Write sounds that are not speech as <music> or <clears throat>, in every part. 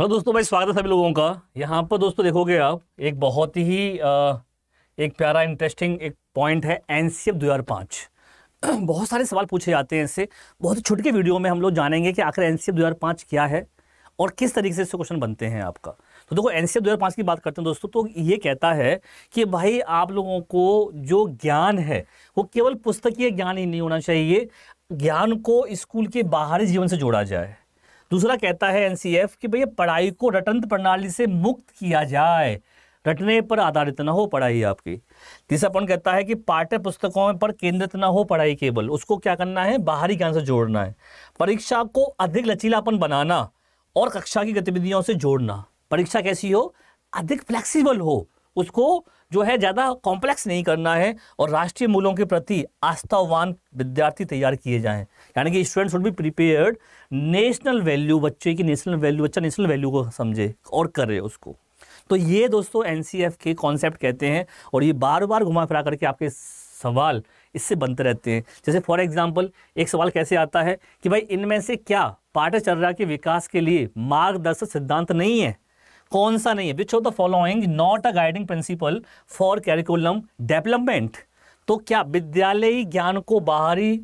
hello हाँ दोस्तों भाई स्वागत है सभी लोगों का यहाँ पर दोस्तों देखोगे आप एक बहुत ही आ, एक प्यारा इंटरेस्टिंग एक पॉइंट है एन सी एफ दो हज़ार पाँच <clears throat> बहुत सारे सवाल पूछे जाते हैं इससे बहुत ही छोटे वीडियो में हम लोग जानेंगे कि आखिर एन सी एफ दो हज़ार पाँच क्या है और किस तरीके से इससे क्वेश्चन बनते हैं आपका तो देखो एन सी एफ दो हज़ार पाँच की बात करते हैं दोस्तों तो ये कहता है कि भाई आप लोगों को जो ज्ञान है वो केवल पुस्तकीय ज्ञान ही नहीं होना चाहिए ज्ञान को स्कूल के बाहरी जीवन से जोड़ा जाए दूसरा कहता है एनसीएफ कि भैया पढ़ाई को रटंत प्रणाली से मुक्त किया जाए रटने पर आधारित ना हो पढ़ाई आपकी तीसरा पॉइंट कहता है कि पाठ्य पुस्तकों पर केंद्रित ना हो पढ़ाई केवल उसको क्या करना है बाहरी ज्ञान से जोड़ना है परीक्षा को अधिक लचीलापन बनाना और कक्षा की गतिविधियों से जोड़ना परीक्षा कैसी हो अधिक फ्लेक्सिबल हो उसको जो है ज़्यादा कॉम्प्लेक्स नहीं करना है और राष्ट्रीय मूल्यों के प्रति आस्थावान विद्यार्थी तैयार किए जाएं यानी कि student should be prepared national value बच्चे की नेशनल वैल्यू बच्चा नेशनल वैल्यू को समझे और करे उसको तो ये दोस्तों एन के कॉन्सेप्ट कहते हैं और ये बार बार घुमा फिरा करके आपके सवाल इससे बनते रहते हैं जैसे फॉर एग्जाम्पल एक सवाल कैसे आता है कि भाई इनमें से क्या पाठ्यचर्या के विकास के लिए मार्गदर्शक सिद्धांत नहीं है कौन सा नहीं है which of the following not a guiding principle for curriculum development तो क्या विद्यालयी ज्ञान को बाहरी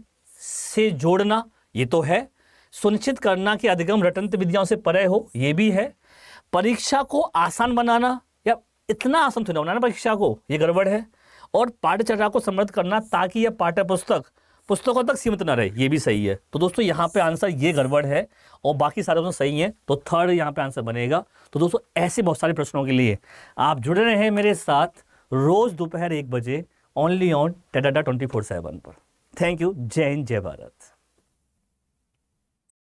से जोड़ना ये तो है सुनिश्चित करना कि अधिगम रटंत विद्याओं से परे हो ये भी है परीक्षा को आसान बनाना या इतना आसान थोड़ा बनाना परीक्षा को ये गड़बड़ है और पाठ्यचर्या को समृद्ध करना ताकि यह पाठ्य पुस्तक पुस्तकों तक सीमित ना रहे ये भी सही है तो दोस्तों यहाँ पे आंसर ये गड़बड़ है और बाकी सारे प्रश्न तो सही हैं तो थर्ड यहाँ पे आंसर बनेगा तो दोस्तों ऐसे बहुत सारे प्रश्नों के लिए आप जुड़े रहे हैं मेरे साथ रोज़ दोपहर एक बजे ओनली ऑन टेटाटा ट्वेंटी फोर सेवन पर थैंक यू जय हिंद जय भारत